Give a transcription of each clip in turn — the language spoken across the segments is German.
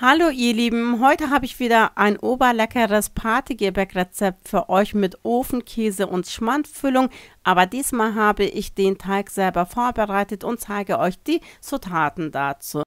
Hallo ihr Lieben, heute habe ich wieder ein oberleckeres Partygebäckrezept für euch mit Ofenkäse und Schmandfüllung, aber diesmal habe ich den Teig selber vorbereitet und zeige euch die Zutaten dazu.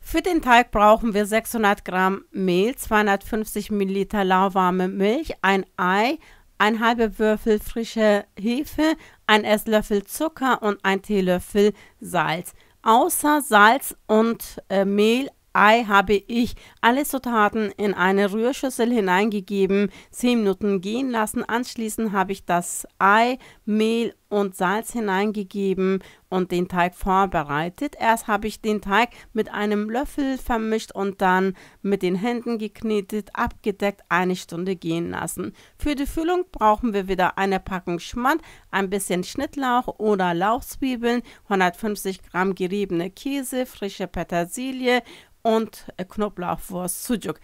Für den Teig brauchen wir 600 Gramm Mehl, 250 Milliliter lauwarme Milch, ein Ei, ein halber Würfel frische Hefe, ein Esslöffel Zucker und ein Teelöffel Salz. Außer Salz und äh, Mehl Ei habe ich alle Zutaten in eine Rührschüssel hineingegeben, 10 Minuten gehen lassen. Anschließend habe ich das Ei, Mehl und Salz hineingegeben und den Teig vorbereitet. Erst habe ich den Teig mit einem Löffel vermischt und dann mit den Händen geknetet, abgedeckt, eine Stunde gehen lassen. Für die Füllung brauchen wir wieder eine Packung Schmand, ein bisschen Schnittlauch oder Lauchzwiebeln, 150 Gramm geriebene Käse, frische Petersilie, und Knoblauchwurst Sujuk.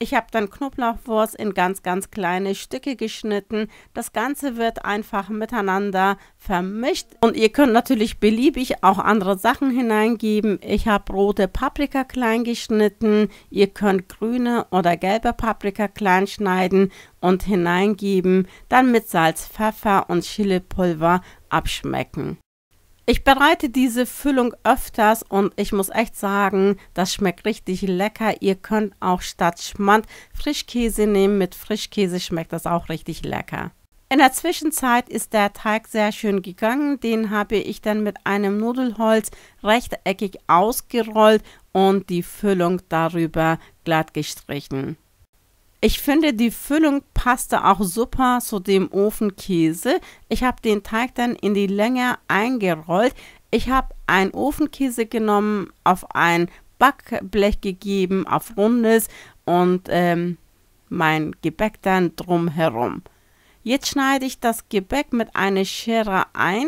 Ich habe dann Knoblauchwurst in ganz, ganz kleine Stücke geschnitten. Das Ganze wird einfach miteinander vermischt. Und ihr könnt natürlich beliebig auch andere Sachen hineingeben. Ich habe rote Paprika klein geschnitten. Ihr könnt grüne oder gelbe Paprika klein schneiden und hineingeben. Dann mit Salz, Pfeffer und Chilipulver abschmecken. Ich bereite diese Füllung öfters und ich muss echt sagen, das schmeckt richtig lecker. Ihr könnt auch statt Schmand Frischkäse nehmen. Mit Frischkäse schmeckt das auch richtig lecker. In der Zwischenzeit ist der Teig sehr schön gegangen. Den habe ich dann mit einem Nudelholz rechteckig ausgerollt und die Füllung darüber glatt gestrichen. Ich finde, die Füllung passte auch super zu dem Ofenkäse. Ich habe den Teig dann in die Länge eingerollt. Ich habe einen Ofenkäse genommen, auf ein Backblech gegeben, auf rundes und ähm, mein Gebäck dann drumherum. Jetzt schneide ich das Gebäck mit einer Schere ein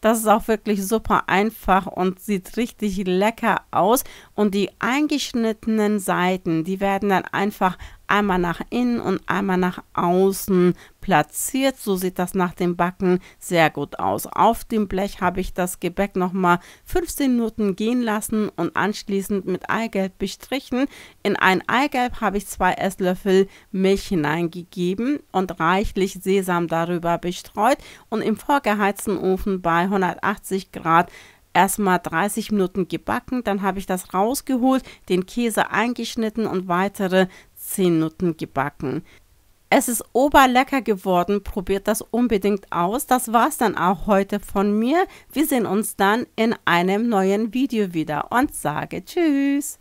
das ist auch wirklich super einfach und sieht richtig lecker aus. Und die eingeschnittenen Seiten, die werden dann einfach einmal nach innen und einmal nach außen platziert. So sieht das nach dem Backen sehr gut aus. Auf dem Blech habe ich das Gebäck nochmal 15 Minuten gehen lassen und anschließend mit Eigelb bestrichen. In ein Eigelb habe ich zwei Esslöffel Milch hineingegeben und reichlich Sesam darüber bestreut und im vorgeheizten Ofen bei 180 Grad erstmal 30 Minuten gebacken, dann habe ich das rausgeholt, den Käse eingeschnitten und weitere 10 Nutten gebacken. Es ist oberlecker geworden, probiert das unbedingt aus. Das war's dann auch heute von mir. Wir sehen uns dann in einem neuen Video wieder und sage Tschüss.